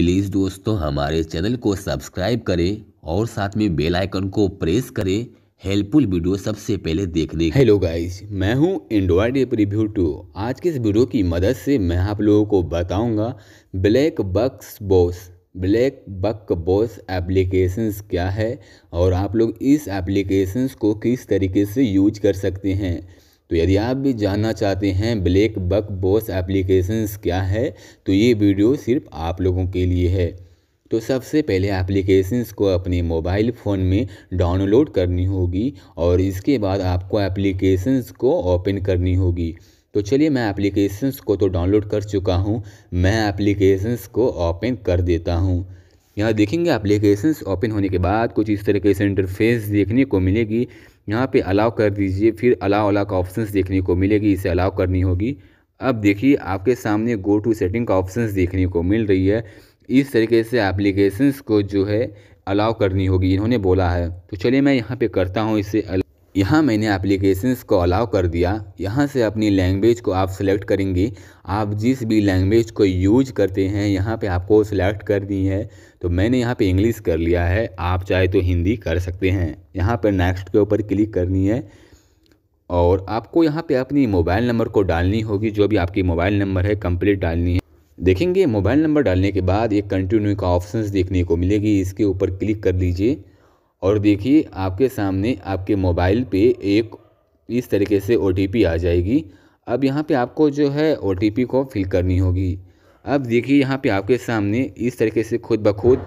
please दोस्तों हमारे channel को सब्सक्राइब करें और साथ में बेल आइकन को प्रेस करें हेल्पफुल वीडियो सबसे पहले देखने हेलो गाइस मैं हूं एंड्रॉयड एप रिव्यू टू आज के इस वीडियो की मदद से मैं आप लोगों को बताऊंगा black bucks boss black buck boss applications क्या है और आप लोग इस एप्लीकेशंस को किस तरीके से यूज कर सकते हैं तो यदि आप भी जानना चाहते हैं ब्लैक बक बॉस एप्लीकेशंस क्या है तो ये वीडियो सिर्फ आप लोगों के लिए है तो सबसे पहले एप्लीकेशंस को अपने मोबाइल फ़ोन में डाउनलोड करनी होगी और इसके बाद आपको एप्लीकेशंस को ओपन करनी होगी तो चलिए मैं एप्लीकेशंस को तो डाउनलोड कर चुका हूँ मैं एप्लीकेशंस को ओपन कर देता हूँ यहाँ देखेंगे एप्लीकेशंस ओपन होने के बाद कुछ इस तरीके से इंटरफेस देखने को मिलेगी यहाँ पे अलाउ कर दीजिए फिर अलाउ अलाउ का ऑप्शन देखने को मिलेगी इसे अलाउ करनी होगी अब देखिए आपके सामने गो टू सेटिंग का ऑप्शन देखने को मिल रही है इस तरीके से एप्लीकेशंस को जो है अलाउ करनी होगी इन्होंने बोला है तो चलिए मैं यहाँ पे करता हूँ इसे यहाँ मैंने एप्लीकेशंस को अलाउ कर दिया यहाँ से अपनी लैंग्वेज को आप सेलेक्ट करेंगे आप जिस भी लैंग्वेज को यूज करते हैं यहाँ पे आपको सेलेक्ट करनी है तो मैंने यहाँ पे इंग्लिश कर लिया है आप चाहे तो हिंदी कर सकते हैं यहाँ पर नेक्स्ट के ऊपर क्लिक करनी है और आपको यहाँ पर अपनी मोबाइल नंबर को डालनी होगी जो भी आपकी मोबाइल नंबर है कम्प्लीट डालनी है देखेंगे मोबाइल नंबर डालने के बाद एक कंटिन्यू का ऑप्शन देखने को मिलेगी इसके ऊपर क्लिक कर लीजिए और देखिए आपके सामने आपके मोबाइल पे एक इस तरीके से ओ आ जाएगी अब यहाँ पे आपको जो है ओ को फिल करनी होगी अब देखिए यहाँ पे आपके सामने इस तरीके से खुद ब खुद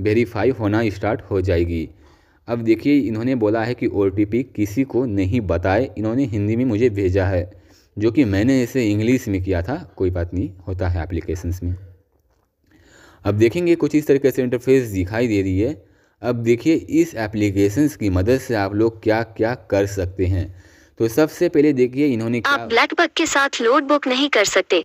वेरीफाई होना स्टार्ट हो जाएगी अब देखिए इन्होंने बोला है कि ओ किसी को नहीं बताए इन्होंने हिंदी में मुझे भेजा है जो कि मैंने इसे इंग्लिश में किया था कोई बात नहीं होता है एप्लीकेशन में अब देखेंगे कुछ इस तरीके से इंटरफेस दिखाई दे रही है अब देखिए इस एप्लीकेशंस की मदद से आप लोग क्या क्या कर सकते हैं तो सबसे पहले देखिए इन्होंने क्या ब्लैक बग के साथ लोड बुक नहीं कर सकते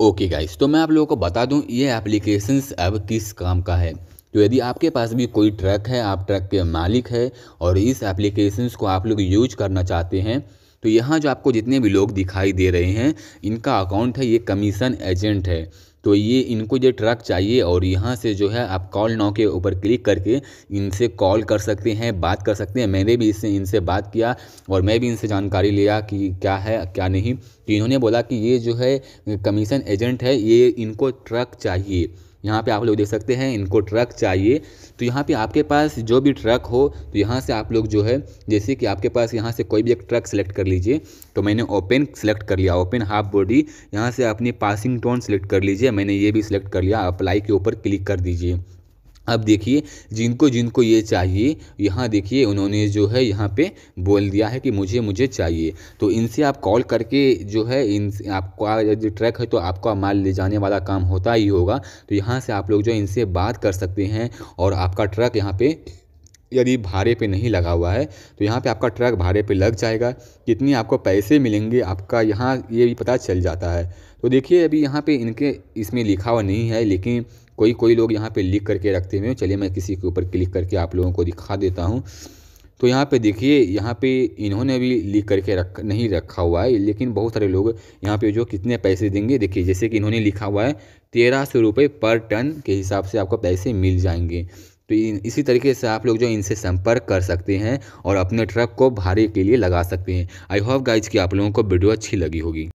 ओके गाइस तो मैं आप लोगों को बता दूं ये एप्लीकेशंस अब किस काम का है तो यदि आपके पास भी कोई ट्रक है आप ट्रक के मालिक है और इस एप्लीकेशंस को आप लोग यूज करना चाहते हैं तो यहाँ जो आपको जितने भी लोग दिखाई दे रहे हैं इनका अकाउंट है ये कमीशन एजेंट है तो ये इनको ये ट्रक चाहिए और यहाँ से जो है आप कॉल नाव के ऊपर क्लिक करके इनसे कॉल कर सकते हैं बात कर सकते हैं मैंने भी इससे इनसे बात किया और मैं भी इनसे जानकारी लिया कि क्या है क्या नहीं तो इन्होंने बोला कि ये जो है कमीशन एजेंट है ये इनको ट्रक चाहिए यहाँ पे आप लोग देख सकते हैं इनको ट्रक चाहिए तो यहाँ पे आपके पास जो भी ट्रक हो तो यहाँ से आप लोग जो है जैसे कि आपके पास यहाँ से कोई भी एक ट्रक सेलेक्ट कर लीजिए तो मैंने ओपन सेलेक्ट कर लिया ओपन हाफ बॉडी यहाँ से अपनी पासिंग टोन सेलेक्ट कर लीजिए मैंने ये भी सिलेक्ट कर लिया अप्लाई के ऊपर क्लिक कर दीजिए अब देखिए जिनको जिनको ये चाहिए यहाँ देखिए उन्होंने जो है यहाँ पे बोल दिया है कि मुझे मुझे चाहिए तो इनसे आप कॉल करके जो है इन आपका यदि ट्रैक है तो आपका माल ले जाने वाला काम होता ही होगा तो यहाँ से आप लोग जो है इनसे बात कर सकते हैं और आपका ट्रक यहाँ पे यदि भाड़े पे नहीं लगा हुआ है तो यहाँ पे आपका ट्रक भाड़े पे लग जाएगा कितनी आपको पैसे मिलेंगे आपका यहाँ ये भी पता चल जाता है तो देखिए अभी यहाँ पे इनके इसमें लिखा हुआ नहीं है लेकिन कोई कोई लोग यहाँ पे लिख करके रखते हुए चलिए मैं किसी के ऊपर क्लिक करके आप लोगों को दिखा देता हूँ तो यहाँ पे देखिए यहाँ पे इन्होंने भी लिख करके रख नहीं रखा हुआ है लेकिन बहुत सारे लोग यहाँ पे जो कितने पैसे देंगे देखिए जैसे कि इन्होंने लिखा हुआ है तेरह सौ रुपये पर टन के हिसाब से आपको पैसे मिल जाएंगे इसी तरीके से आप लोग जो इनसे संपर्क कर सकते हैं और अपने ट्रक को भारी के लिए लगा सकते हैं आई होप गाइज कि आप लोगों को वीडियो अच्छी लगी होगी